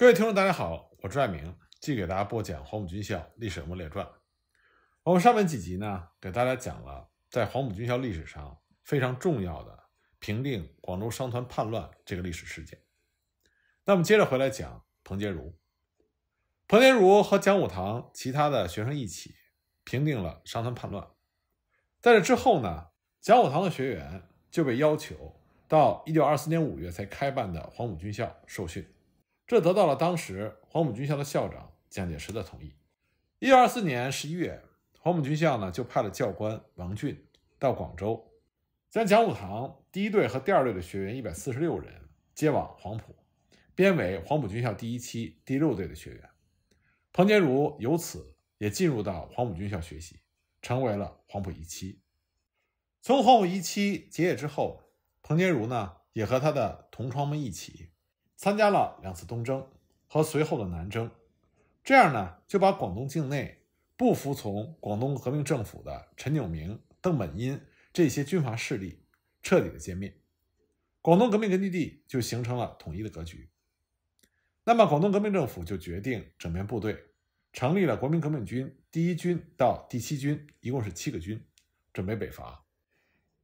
各位听众，大家好，我朱爱明，继续给大家播讲《黄埔军校历史人物列传》。我们上面几集呢，给大家讲了在黄埔军校历史上非常重要的平定广州商团叛乱这个历史事件。那我们接着回来讲彭杰如。彭杰如和蒋武堂其他的学生一起平定了商团叛乱。在这之后呢，蒋武堂的学员就被要求到1924年5月才开办的黄埔军校受训。这得到了当时黄埔军校的校长蒋介石的同意。一九二四年十一月，黄埔军校呢就派了教官王俊到广州，将讲武堂第一队和第二队的学员一百四十六人接往黄埔，编为黄埔军校第一期第六队的学员。彭洁如由此也进入到黄埔军校学习，成为了黄埔一期。从黄埔一期结业之后，彭洁如呢也和他的同窗们一起。参加了两次东征和随后的南征，这样呢，就把广东境内不服从广东革命政府的陈炯明、邓本因这些军阀势力彻底的歼灭，广东革命根据地就形成了统一的格局。那么，广东革命政府就决定整编部队，成立了国民革命军第一军到第七军，一共是七个军，准备北伐。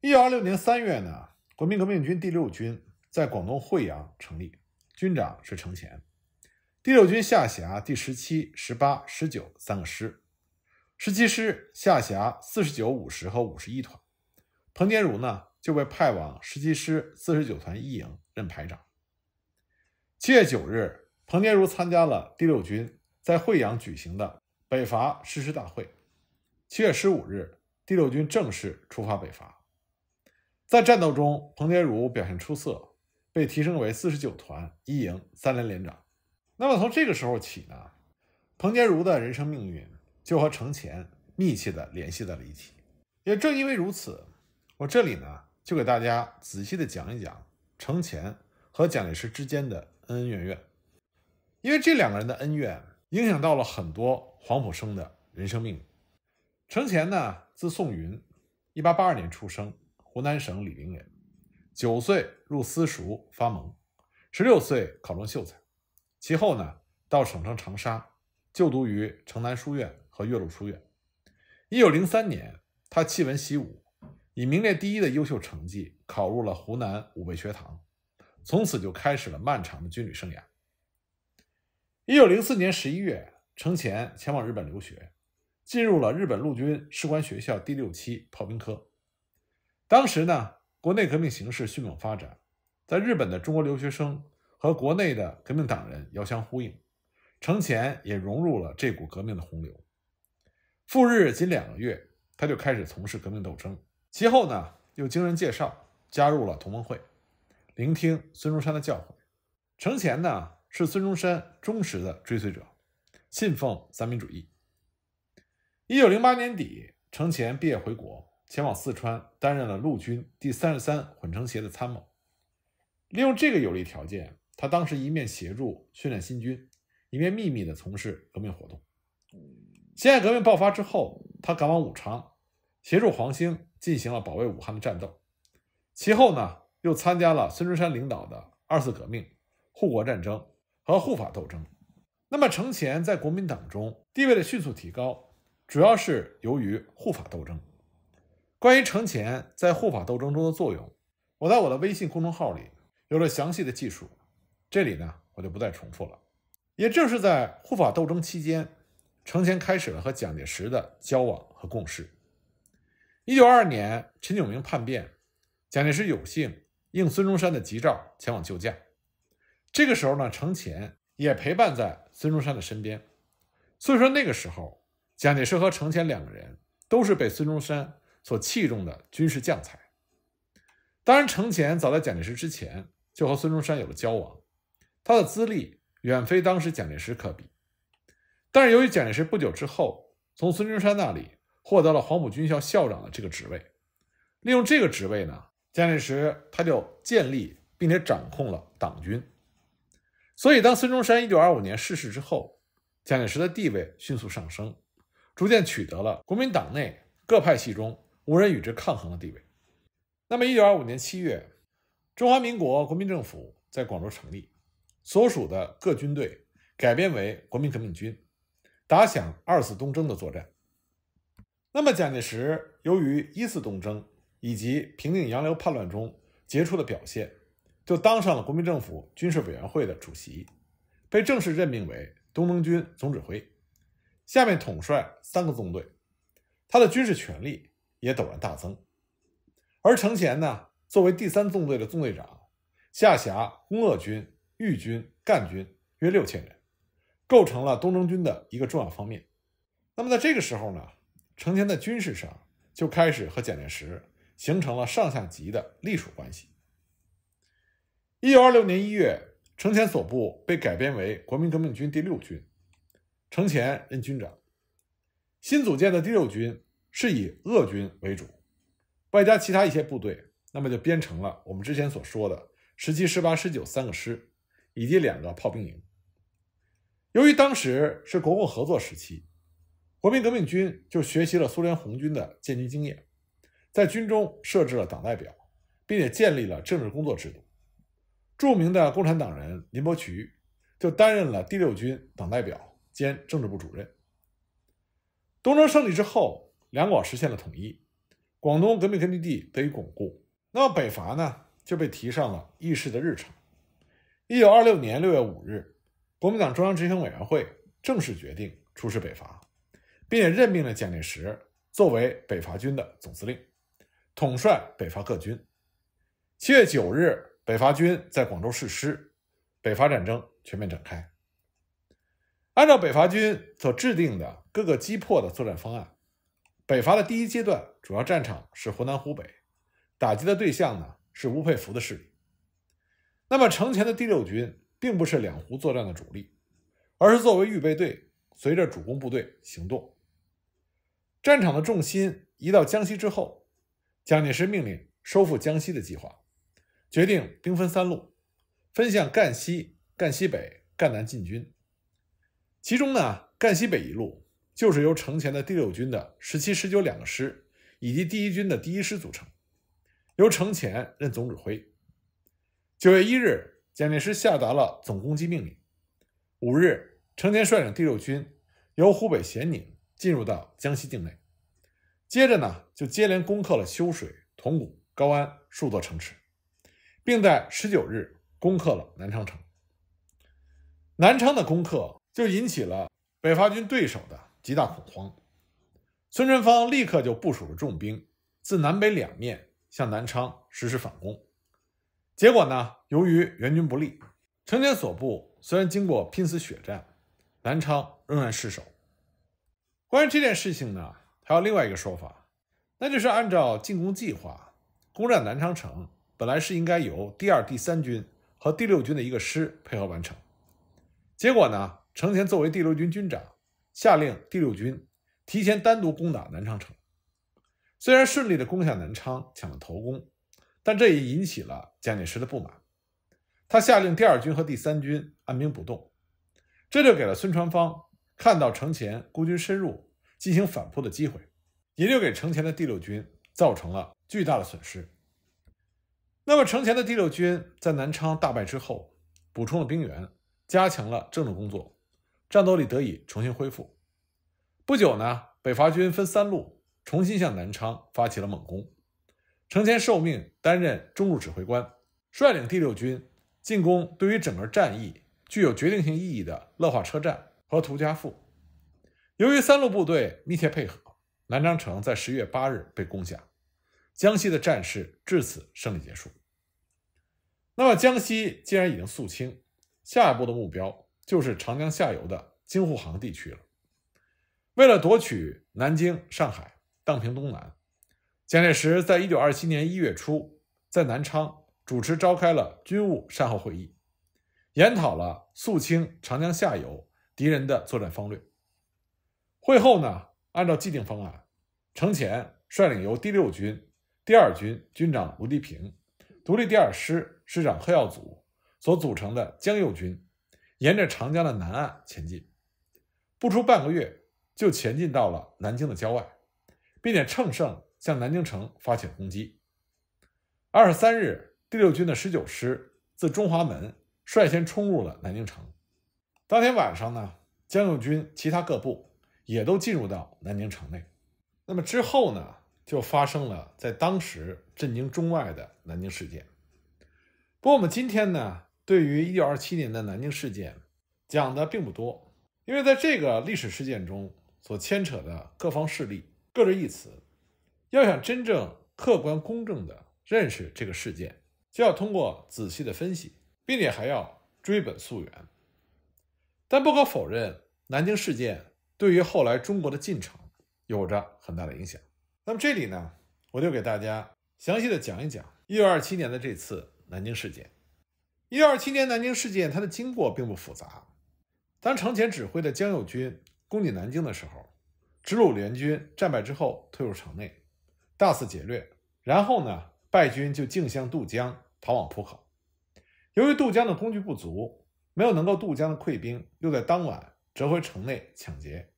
一九二六年三月呢，国民革命军第六军在广东惠阳成立。军长是程潜，第六军下辖第十七、十八、十九三个师，十七师下辖四十九、五十和五十一团，彭德如呢就被派往十七师四十九团一营任排长。七月九日，彭德如参加了第六军在惠阳举行的北伐誓师大会。七月十五日，第六军正式出发北伐。在战斗中，彭德如表现出色。被提升为四十九团一营三连连长。那么从这个时候起呢，彭杰如的人生命运就和程潜密切的联系在了一起。也正因为如此，我这里呢就给大家仔细的讲一讲程潜和蒋介石之间的恩恩怨怨。因为这两个人的恩怨影响到了很多黄埔生的人生命运。程前呢，字宋云，一八八二年出生，湖南省醴陵人。九岁入私塾发蒙，十六岁考中秀才，其后呢，到省城长沙，就读于城南书院和岳麓书院。一九零三年，他弃文习武，以名列第一的优秀成绩考入了湖南武备学堂，从此就开始了漫长的军旅生涯。一九零四年十一月，程潜前往日本留学，进入了日本陆军士官学校第六期炮兵科。当时呢。国内革命形势迅猛发展，在日本的中国留学生和国内的革命党人遥相呼应，程潜也融入了这股革命的洪流。赴日仅两个月，他就开始从事革命斗争。其后呢，又经人介绍加入了同盟会，聆听孙中山的教诲。程潜呢，是孙中山忠实的追随者，信奉三民主义。一九零八年底，程潜毕业回国。前往四川，担任了陆军第三十三混成协的参谋。利用这个有利条件，他当时一面协助训练新军，一面秘密的从事革命活动。辛亥革命爆发之后，他赶往武昌，协助黄兴进行了保卫武汉的战斗。其后呢，又参加了孙中山领导的二次革命、护国战争和护法斗争。那么，程潜在国民党中地位的迅速提高，主要是由于护法斗争。关于程潜在护法斗争中的作用，我在我的微信公众号里有了详细的技术，这里呢我就不再重复了。也正是在护法斗争期间，程潜开始了和蒋介石的交往和共事。一九二二年，陈炯明叛变，蒋介石有幸应孙中山的急召前往救驾。这个时候呢，程潜也陪伴在孙中山的身边。所以说那个时候，蒋介石和程潜两个人都是被孙中山。所器重的军事将才，当然，程潜早在蒋介石之前就和孙中山有了交往，他的资历远非当时蒋介石可比。但是，由于蒋介石不久之后从孙中山那里获得了黄埔军校校长的这个职位，利用这个职位呢，蒋介石他就建立并且掌控了党军。所以，当孙中山一九二五年逝世之后，蒋介石的地位迅速上升，逐渐取得了国民党内各派系中。无人与之抗衡的地位。那么，一九二五年七月，中华民国国民政府在广州成立，所属的各军队改编为国民革命军，打响二次东征的作战。那么，蒋介石由于一次东征以及平定杨流叛乱中杰出的表现，就当上了国民政府军事委员会的主席，被正式任命为东征军总指挥，下面统帅三个纵队，他的军事权力。也陡然大增，而程潜呢，作为第三纵队的纵队长，下辖工鄂军、豫军、赣军约六千人，构成了东征军的一个重要方面。那么在这个时候呢，程潜在军事上就开始和蒋介石形成了上下级的隶属关系。一九二六年一月，程潜所部被改编为国民革命军第六军，程潜任军长。新组建的第六军。是以鄂军为主，外加其他一些部队，那么就编成了我们之前所说的十七、十八、十九三个师，以及两个炮兵营。由于当时是国共合作时期，国民革命军就学习了苏联红军的建军经验，在军中设置了党代表，并且建立了政治工作制度。著名的共产党人林伯渠就担任了第六军党代表兼政治部主任。东征胜利之后。两广实现了统一，广东革命根据地得以巩固。那么北伐呢，就被提上了议事的日程。一九二六年六月五日，国民党中央执行委员会正式决定出师北伐，并且任命了蒋介石作为北伐军的总司令，统帅北伐各军。七月九日，北伐军在广州誓师，北伐战争全面展开。按照北伐军所制定的各个击破的作战方案。北伐的第一阶段，主要战场是湖南、湖北，打击的对象呢是吴佩孚的势力。那么，城前的第六军并不是两湖作战的主力，而是作为预备队，随着主攻部队行动。战场的重心移到江西之后，蒋介石命令收复江西的计划，决定兵分三路，分向赣西、赣西北、赣南进军。其中呢，赣西北一路。就是由程潜的第六军的十七、十九两个师，以及第一军的第一师组成，由程潜任总指挥。九月一日，蒋介石下达了总攻击命令。五日，程前率领第六军由湖北咸宁进入到江西境内，接着呢就接连攻克了修水、铜鼓、高安数座城池，并在十九日攻克了南昌城。南昌的攻克就引起了北伐军对手的。极大恐慌，孙传芳立刻就部署了重兵，自南北两面向南昌实施反攻。结果呢，由于援军不利，程潜所部虽然经过拼死血战，南昌仍然失守。关于这件事情呢，还有另外一个说法，那就是按照进攻计划，攻占南昌城本来是应该由第二、第三军和第六军的一个师配合完成。结果呢，程潜作为第六军军长。下令第六军提前单独攻打南昌城，虽然顺利地攻下南昌，抢了头功，但这也引起了蒋介石的不满。他下令第二军和第三军按兵不动，这就给了孙传芳看到程潜孤军深入进行反扑的机会，也就给程潜的第六军造成了巨大的损失。那么程潜的第六军在南昌大败之后，补充了兵员，加强了政治工作。战斗力得以重新恢复。不久呢，北伐军分三路重新向南昌发起了猛攻。程潜受命担任中路指挥官，率领第六军进攻对于整个战役具有决定性意义的乐化车站和涂家埠。由于三路部队密切配合，南昌城在十月八日被攻下。江西的战事至此胜利结束。那么，江西既然已经肃清，下一步的目标？就是长江下游的京沪杭地区了。为了夺取南京、上海、荡平东南，蒋介石在一九二七年一月初在南昌主持召开了军务善后会议，研讨了肃清长江下游敌人的作战方略。会后呢，按照既定方案，程潜率领由第六军、第二军军长吴地平、独立第二师师长贺耀祖所组成的江右军。沿着长江的南岸前进，不出半个月就前进到了南京的郊外，并且乘胜向南京城发起攻击。二十三日，第六军的十九师自中华门率先冲入了南京城。当天晚上呢，江右军其他各部也都进入到南京城内。那么之后呢，就发生了在当时震惊中外的南京事件。不过我们今天呢。对于一九二七年的南京事件，讲的并不多，因为在这个历史事件中所牵扯的各方势力、各执一词，要想真正客观公正的认识这个事件，就要通过仔细的分析，并且还要追本溯源。但不可否认，南京事件对于后来中国的进程有着很大的影响。那么这里呢，我就给大家详细的讲一讲一九二七年的这次南京事件。一六二七年南京事件，它的经过并不复杂。当城前指挥的江右军攻进南京的时候，直鲁联军战败之后退入城内，大肆劫掠。然后呢，败军就竞相渡江逃往浦口。由于渡江的工具不足，没有能够渡江的溃兵又在当晚折回城内抢劫。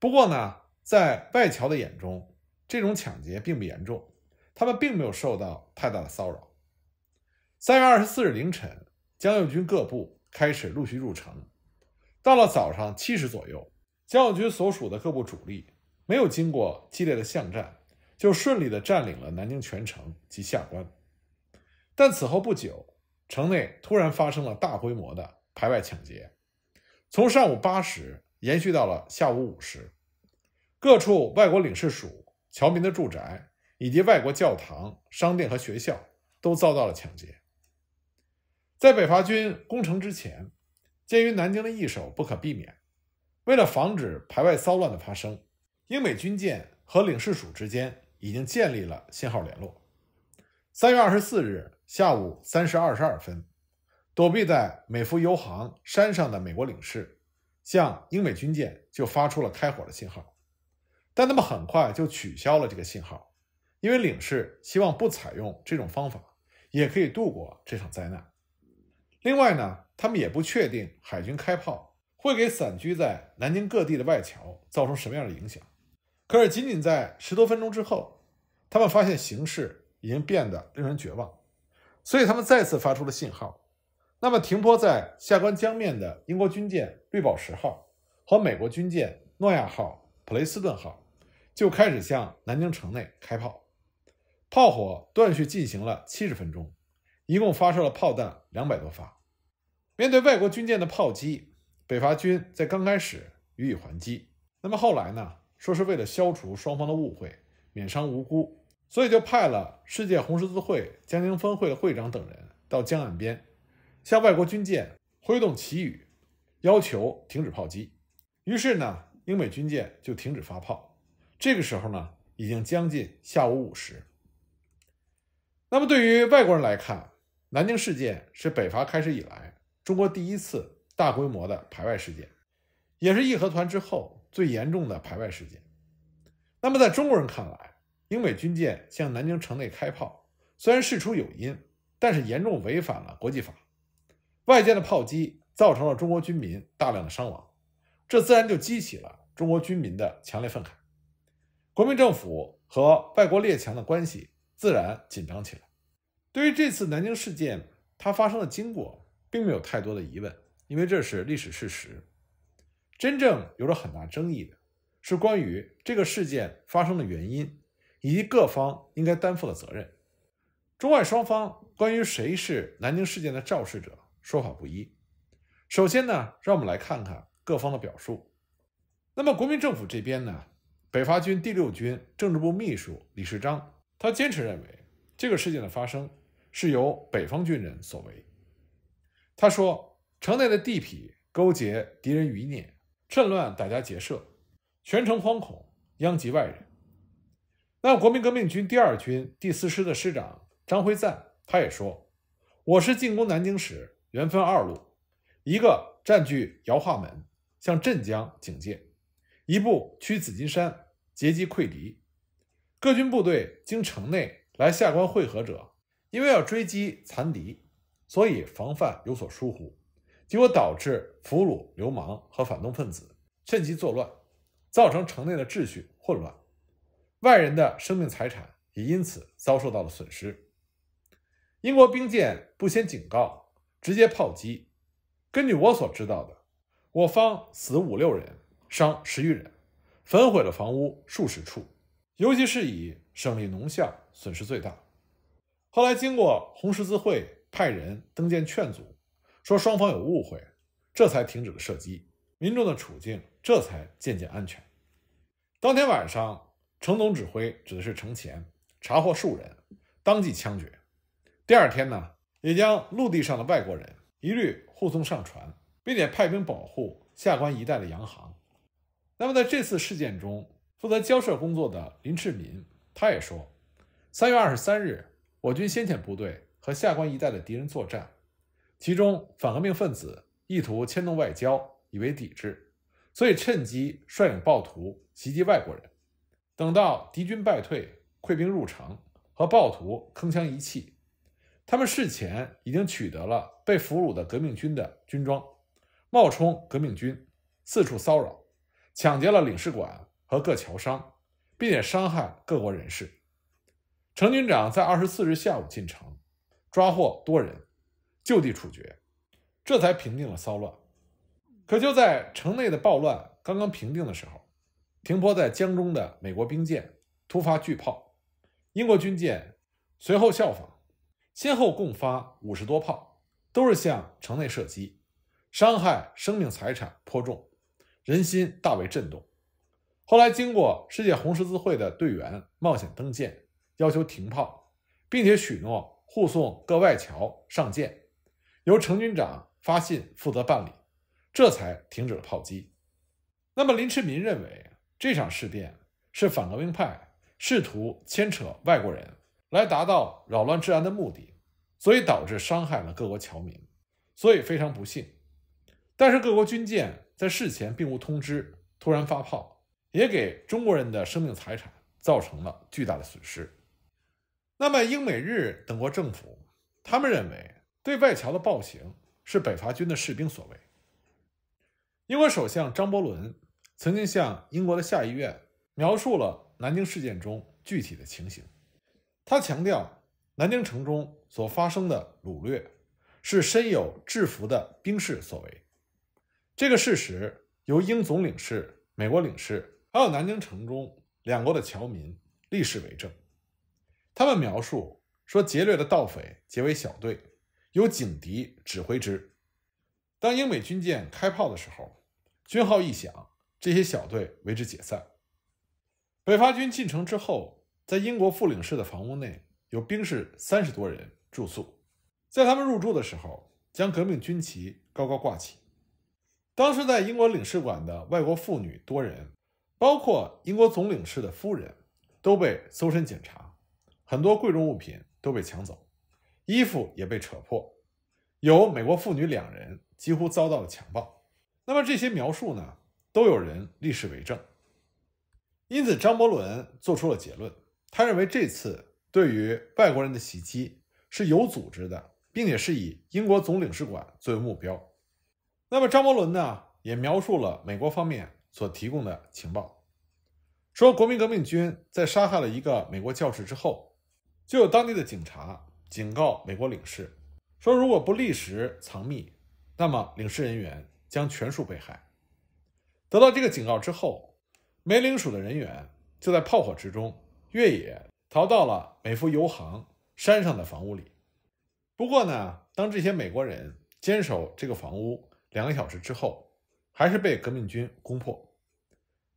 不过呢，在外侨的眼中，这种抢劫并不严重，他们并没有受到太大的骚扰。三月二十四日凌晨，江右军各部开始陆续入城。到了早上七时左右，江右军所属的各部主力没有经过激烈的巷战，就顺利地占领了南京全城及下关。但此后不久，城内突然发生了大规模的排外抢劫，从上午八时延续到了下午五时，各处外国领事署、侨民的住宅以及外国教堂、商店和学校都遭到了抢劫。在北伐军攻城之前，鉴于南京的易守不可避免，为了防止排外骚乱的发生，英美军舰和领事署之间已经建立了信号联络。三月二十四日下午三时二十二分，躲避在美孚油航山上的美国领事，向英美军舰就发出了开火的信号，但他们很快就取消了这个信号，因为领事希望不采用这种方法，也可以度过这场灾难。另外呢，他们也不确定海军开炮会给散居在南京各地的外侨造成什么样的影响。可是，仅仅在十多分钟之后，他们发现形势已经变得令人绝望，所以他们再次发出了信号。那么，停泊在下关江面的英国军舰“绿宝石号”和美国军舰“诺亚号”、“普雷斯顿号”就开始向南京城内开炮，炮火断续进行了七十分钟。一共发射了炮弹两百多发。面对外国军舰的炮击，北伐军在刚开始予以还击。那么后来呢？说是为了消除双方的误会，免伤无辜，所以就派了世界红十字会江宁分会的会长等人到江岸边，向外国军舰挥动旗语，要求停止炮击。于是呢，英美军舰就停止发炮。这个时候呢，已经将近下午五时。那么对于外国人来看，南京事件是北伐开始以来中国第一次大规模的排外事件，也是义和团之后最严重的排外事件。那么，在中国人看来，英美军舰向南京城内开炮，虽然事出有因，但是严重违反了国际法。外舰的炮击造成了中国军民大量的伤亡，这自然就激起了中国军民的强烈愤慨。国民政府和外国列强的关系自然紧张起来。对于这次南京事件，它发生的经过并没有太多的疑问，因为这是历史事实。真正有着很大争议的是关于这个事件发生的原因以及各方应该担负的责任。中外双方关于谁是南京事件的肇事者说法不一。首先呢，让我们来看看各方的表述。那么，国民政府这边呢，北伐军第六军政治部秘书李世章，他坚持认为。这个事件的发生是由北方军人所为。他说：“城内的地痞勾结敌人余孽，趁乱打家劫舍，全城惶恐，殃及外人。”那国民革命军第二军第四师的师长张辉瓒，他也说：“我是进攻南京时，原分二路，一个占据尧化门，向镇江警戒；一部趋紫金山，截击溃敌。各军部队经城内。”来下关会合者，因为要追击残敌，所以防范有所疏忽，结果导致俘虏流氓和反动分子趁机作乱，造成城内的秩序混乱，外人的生命财产也因此遭受到了损失。英国兵舰不先警告，直接炮击。根据我所知道的，我方死五六人，伤十余人，焚毁了房屋数十处。尤其是以省立农校损失最大。后来经过红十字会派人登舰劝阻，说双方有误会，这才停止了射击，民众的处境这才渐渐安全。当天晚上，程总指挥指的是程前查获数人，当即枪决。第二天呢，也将陆地上的外国人一律护送上船，并且派兵保护下关一带的洋行。那么在这次事件中，负责交涉工作的林志敏，他也说，三月二十三日，我军先遣部队和下关一带的敌人作战，其中反革命分子意图牵动外交，以为抵制，所以趁机率领暴徒袭击外国人。等到敌军败退，溃兵入城和暴徒铿锵一气，他们事前已经取得了被俘虏的革命军的军装，冒充革命军，四处骚扰，抢劫了领事馆。和各侨商，并且伤害各国人士。程军长在二十四日下午进城，抓获多人，就地处决，这才平定了骚乱。可就在城内的暴乱刚刚平定的时候，停泊在江中的美国兵舰突发巨炮，英国军舰随后效仿，先后共发五十多炮，都是向城内射击，伤害生命财产颇重，人心大为震动。后来，经过世界红十字会的队员冒险登舰，要求停炮，并且许诺护送各外侨上舰，由程军长发信负责办理，这才停止了炮击。那么，林芝民认为这场事变是反革命派试图牵扯外国人来达到扰乱治安的目的，所以导致伤害了各国侨民，所以非常不幸。但是，各国军舰在事前并无通知，突然发炮。也给中国人的生命财产造成了巨大的损失。那么，英美日等国政府，他们认为对外侨的暴行是北伐军的士兵所为。英国首相张伯伦曾经向英国的下议院描述了南京事件中具体的情形，他强调南京城中所发生的掳掠是身有制服的兵士所为。这个事实由英总领事、美国领事。还有南京城中两国的侨民立誓为证，他们描述说，劫掠的盗匪结为小队，由警笛指挥之。当英美军舰开炮的时候，军号一响，这些小队为之解散。北伐军进城之后，在英国副领事的房屋内有兵士三十多人住宿，在他们入住的时候，将革命军旗高高挂起。当时在英国领事馆的外国妇女多人。包括英国总领事的夫人，都被搜身检查，很多贵重物品都被抢走，衣服也被扯破，有美国妇女两人几乎遭到了强暴。那么这些描述呢，都有人立誓为证。因此，张伯伦做出了结论，他认为这次对于外国人的袭击是有组织的，并且是以英国总领事馆作为目标。那么张伯伦呢，也描述了美国方面。所提供的情报说，国民革命军在杀害了一个美国教士之后，就有当地的警察警告美国领事说，如果不立时藏匿，那么领事人员将全数被害。得到这个警告之后，没领署的人员就在炮火之中越野逃到了美孚油行山上的房屋里。不过呢，当这些美国人坚守这个房屋两个小时之后，还是被革命军攻破。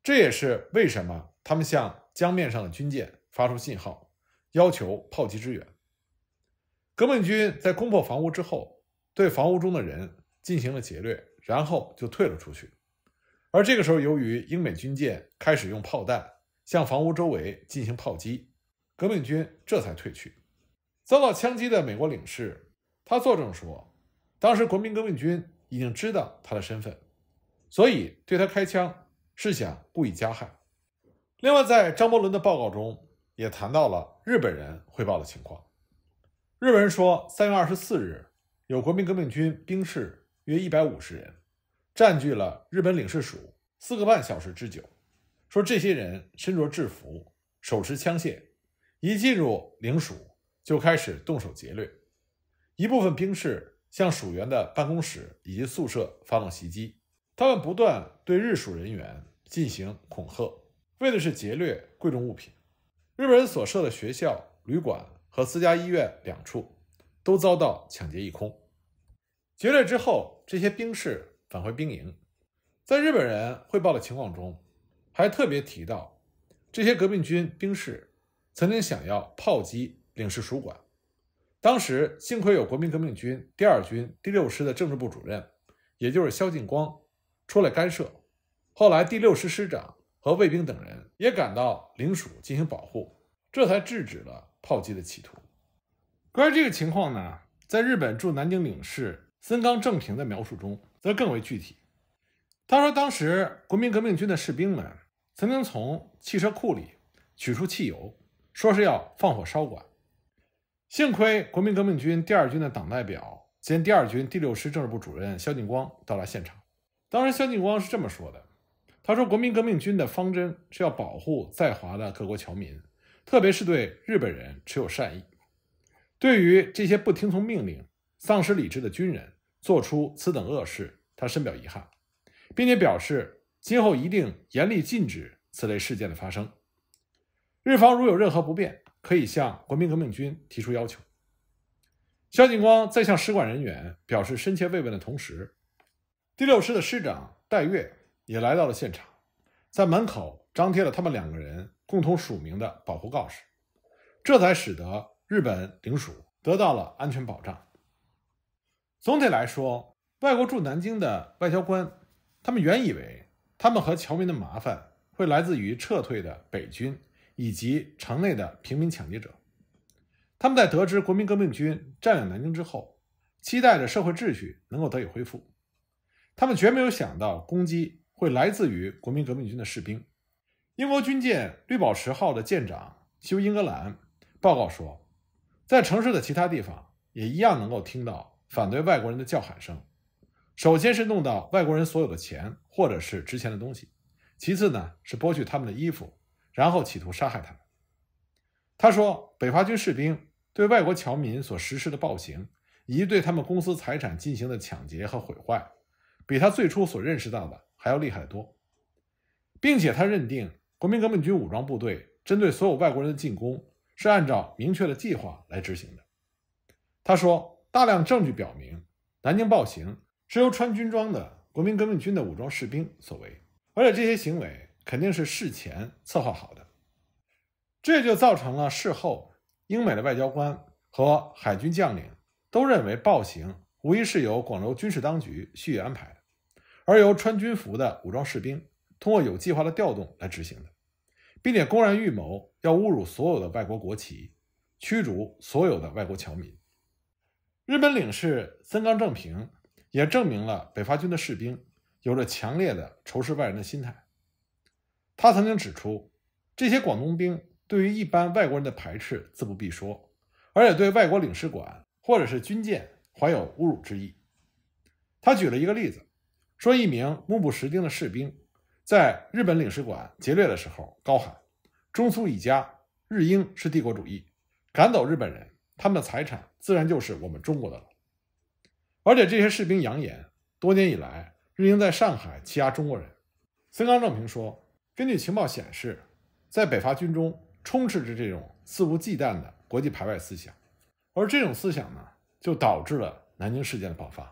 这也是为什么他们向江面上的军舰发出信号，要求炮击支援。革命军在攻破房屋之后，对房屋中的人进行了劫掠，然后就退了出去。而这个时候，由于英美军舰开始用炮弹向房屋周围进行炮击，革命军这才退去。遭到枪击的美国领事，他作证说，当时国民革命军已经知道他的身份，所以对他开枪。是想不以加害。另外，在张伯伦的报告中也谈到了日本人汇报的情况。日本人说，三月二十四日有国民革命军兵士约一百五十人，占据了日本领事署四个半小时之久。说这些人身着制服，手持枪械，一进入领署就开始动手劫掠。一部分兵士向署员的办公室以及宿舍发动袭击，他们不断对日署人员。进行恐吓，为的是劫掠贵重物品。日本人所设的学校、旅馆和私家医院两处，都遭到抢劫一空。劫掠之后，这些兵士返回兵营，在日本人汇报的情况中，还特别提到，这些革命军兵士曾经想要炮击领事署馆。当时幸亏有国民革命军第二军第六师的政治部主任，也就是萧劲光，出来干涉。后来，第六师师长和卫兵等人也赶到领署进行保护，这才制止了炮击的企图。关于这个情况呢，在日本驻南京领事森冈正平的描述中则更为具体。他说，当时国民革命军的士兵们曾经从汽车库里取出汽油，说是要放火烧馆。幸亏国民革命军第二军的党代表兼第二军第六师政治部主任肖劲光到达现场。当时，肖劲光是这么说的。他说：“国民革命军的方针是要保护在华的各国侨民，特别是对日本人持有善意。对于这些不听从命令、丧失理智的军人做出此等恶事，他深表遗憾，并且表示今后一定严厉禁止此类事件的发生。日方如有任何不便，可以向国民革命军提出要求。”萧劲光在向使馆人员表示深切慰问的同时，第六师的师长戴岳。也来到了现场，在门口张贴了他们两个人共同署名的保护告示，这才使得日本领署得到了安全保障。总体来说，外国驻南京的外交官，他们原以为他们和侨民的麻烦会来自于撤退的北军以及城内的平民抢劫者。他们在得知国民革命军占领南京之后，期待着社会秩序能够得以恢复，他们绝没有想到攻击。会来自于国民革命军的士兵。英国军舰“绿宝石号”的舰长休·英格兰报告说，在城市的其他地方也一样能够听到反对外国人的叫喊声。首先是弄到外国人所有的钱或者是值钱的东西，其次呢是剥去他们的衣服，然后企图杀害他们。他说，北伐军士兵对外国侨民所实施的暴行，以及对他们公司财产进行的抢劫和毁坏，比他最初所认识到的。还要厉害得多，并且他认定国民革命军武装部队针对所有外国人的进攻是按照明确的计划来执行的。他说，大量证据表明南京暴行是由穿军装的国民革命军的武装士兵所为，而且这些行为肯定是事前策划好的。这就造成了事后英美的外交官和海军将领都认为暴行无疑是由广州军事当局蓄意安排的。而由穿军服的武装士兵通过有计划的调动来执行的，并且公然预谋要侮辱所有的外国国旗，驱逐所有的外国侨民。日本领事森冈正平也证明了北伐军的士兵有着强烈的仇视外人的心态。他曾经指出，这些广东兵对于一般外国人的排斥自不必说，而且对外国领事馆或者是军舰怀有侮辱之意。他举了一个例子。说一名目不识丁的士兵，在日本领事馆劫掠的时候高喊：“中苏一家，日英是帝国主义，赶走日本人，他们的财产自然就是我们中国的了。”而且这些士兵扬言，多年以来，日英在上海欺压中国人。森冈正平说：“根据情报显示，在北伐军中充斥着这种肆无忌惮的国际排外思想，而这种思想呢，就导致了南京事件的爆发。”